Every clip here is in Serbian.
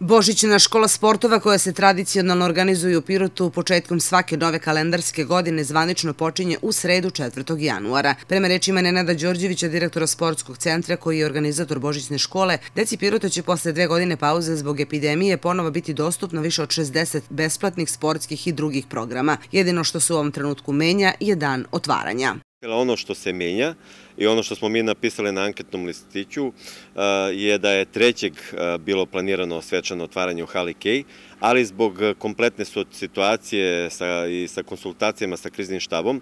Božićna škola sportova koja se tradicionalno organizuje u Pirotu početkom svake nove kalendarske godine zvanično počinje u sredu 4. januara. Prema rečima Nenada Đorđevića, direktora sportskog centra koji je organizator Božićne škole, deci Pirota će posle dve godine pauze zbog epidemije ponovo biti dostupno više od 60 besplatnih sportskih i drugih programa. Jedino što se u ovom trenutku menja je dan otvaranja. Dakle, ono što se menja i ono što smo mi napisali na anketnom listiću uh, je da je trećeg uh, bilo planirano svečano otvaranje u Hali Kej, ali zbog kompletne situacije sa, i sa konsultacijama sa kriznim štabom,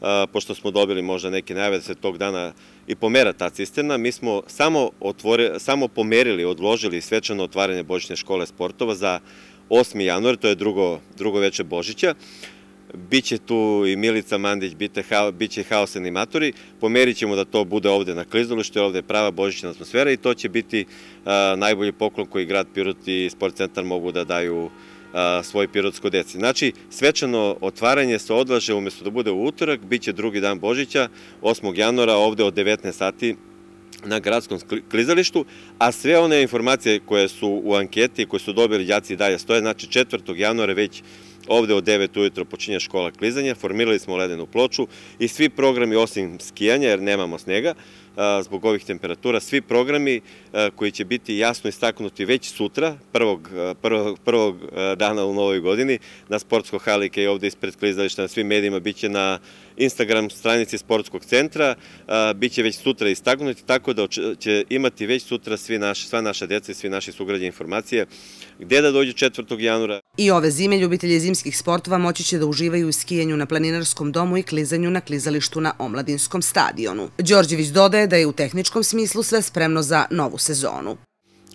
uh, pošto smo dobili možda neke najave da se tog dana i pomera ta cisterna, mi smo samo, otvore, samo pomerili, odložili svečano otvaranje Božićne škole sportova za 8. januar, to je drugo, drugo veče Božića, Biće tu i Milica Mandić, biće haos animatori. Pomerit ćemo da to bude ovde na klizalištu, jer ovde je prava božićna atmosfera i to će biti najbolji poklon koji grad Pirot i sport centar mogu da daju svoj pirotsko deci. Znači, svečano otvaranje se odlaže umesto da bude u utorak, bit će drugi dan Božića, 8. januara, ovde od 19 sati na gradskom klizalištu, a sve one informacije koje su u anketi, koje su dobili djaci dalje stoje, znači 4. januara već Ovde od 9 ujutro počinje škola klizanja, formirali smo ledenu ploču i svi programi osim skijanja, jer nemamo snega, zbog ovih temperatura, svi programi koji će biti jasno istaknuti već sutra, prvog, prvog, prvog dana u novoj godini, na sportsko halike i ovde ispred klizališta na svim medijima, bit će na Instagram stranici sportskog centra, bit će već sutra istaknuti, tako da će imati već sutra sva naša deca i svi naši sugrađe informacije gde da dođu 4. januara. I ove zime ljubitelji zime zimskih sportova moći će da uživaju u skijenju na planinarskom domu i klizanju na klizalištu na Omladinskom stadionu. Đorđević dodaje da je u tehničkom smislu sve spremno za novu sezonu.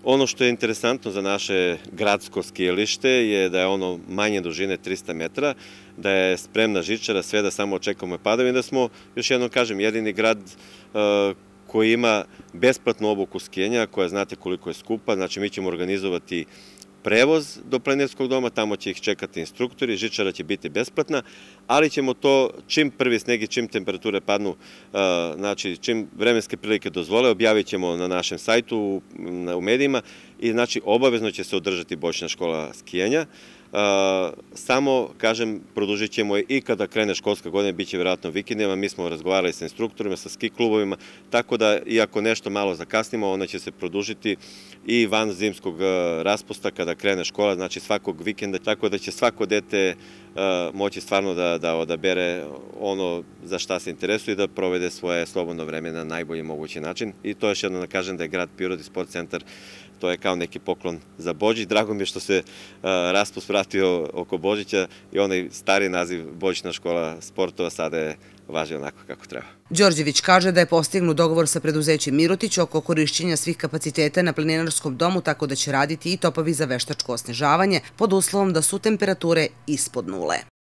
Ono što je interesantno za naše gradsko skijelište je da je ono manje dužine 300 metra, da je spremna žičara, sve da samo očekamo padavina, da smo, još jednom kažem, jedini grad e, koji ima besplatnu obuku skijenja, koja znate koliko je skupa, znači mi ćemo organizovati prevoz do plenerskog doma, tamo će ih čekati instruktori, žičara će biti besplatna, ali ćemo to čim prvi sneg i čim temperature padnu, e, znači čim vremenske prilike dozvole, objavit ćemo na našem sajtu, u medijima i znači obavezno će se održati bočna škola skijanja. Samo, kažem, produžit ćemo je i kada krene školska godina, bit će vjerojatno vikendima, mi smo razgovarali sa instruktorima, sa ski klubovima, tako da iako nešto malo zakasnimo, ona će se produžiti i van zimskog raspusta kada krene škola, znači svakog vikenda, tako da će svako dete moći stvarno da, da odabere ono za šta se interesuje i da provede svoje slobodno vreme na najbolji mogući način. I to još jedno da kažem da je grad Pirot i sport centar to je kao neki poklon za Božić. Drago mi je što se raspus vratio oko Božića i onaj stari naziv Božićna škola sportova sada je važi onako kako treba. Đorđević kaže da je postignu dogovor sa preduzećem Mirotić oko korišćenja svih kapaciteta na planinarskom domu tako da će raditi i topovi za veštačko osnežavanje pod uslovom da su temperature ispod nule.